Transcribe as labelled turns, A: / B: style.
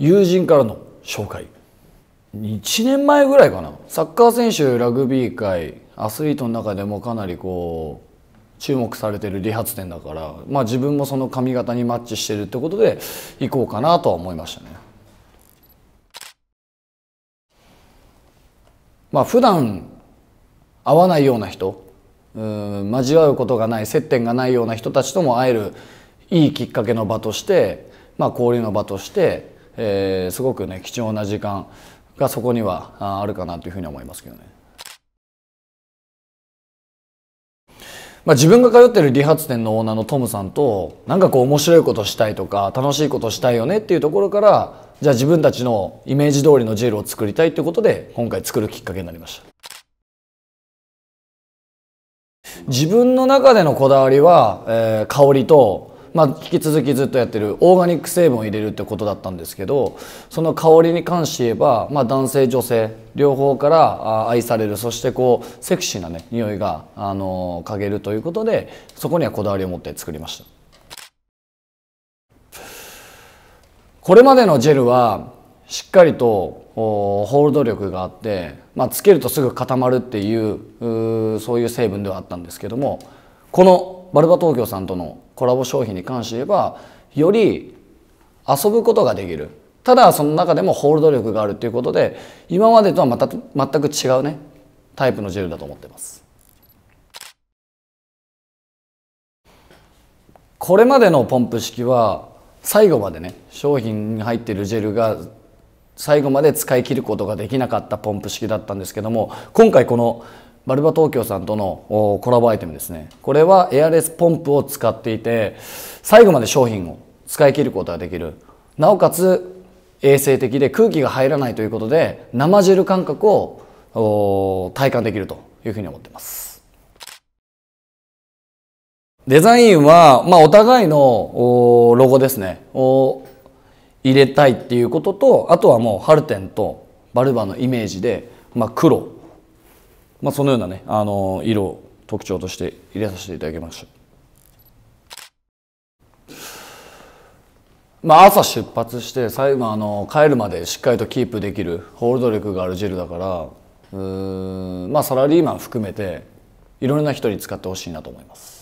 A: 友人からの紹介1年前ぐらいかなサッカー選手ラグビー界アスリートの中でもかなりこう注目されてる理髪店だから、まあ、自分もその髪型にマッチしてるってことで行こうかなとは思いましたね。まあ普段会わないような人うん交わることがない接点がないような人たちとも会えるいいきっかけの場として、まあ、交流の場としてえー、すごくね貴重な時間がそこにはあるかなというふうに思いますけどね。まあ、自分が通ってる理髪店のオーナーのトムさんとなんかこう面白いことしたいとか楽しいことしたいよねっていうところからじゃあ自分たちのイメージ通りのジェルを作りたいってことで今回作るきっかけになりました自分の中でのこだわりは、えー、香りとまあ、引き続きずっとやってるオーガニック成分を入れるってことだったんですけどその香りに関して言えば、まあ、男性女性両方から愛されるそしてこうセクシーなね匂いが、あの嗅げるということでそこにはこだわりを持って作りましたこれまでのジェルはしっかりとホールド力があって、まあ、つけるとすぐ固まるっていうそういう成分ではあったんですけどもこのバルバ東京さんとのコラボ商品に関して言えばより遊ぶことができるただその中でもホールド力があるということで今までとはまた全く違うねタイプのジェルだと思ってますこれまでのポンプ式は最後までね商品に入ってるジェルが最後まで使い切ることができなかったポンプ式だったんですけども今回このバルバ東京さんとのコラボアイテムですねこれはエアレスポンプを使っていて最後まで商品を使い切ることができるなおかつ衛生的で空気が入らないということで生汁感覚を体感できるというふうに思ってますデザインは、まあ、お互いのロゴですねを入れたいっていうこととあとはもうハルテンとバルバのイメージで、まあ、黒まあ、そのようなねあの色を特徴として入れさせていただきました。まあ、朝出発して最後あの帰るまでしっかりとキープできるホールド力があるジェルだからうん、まあ、サラリーマン含めていろんな人に使ってほしいなと思います。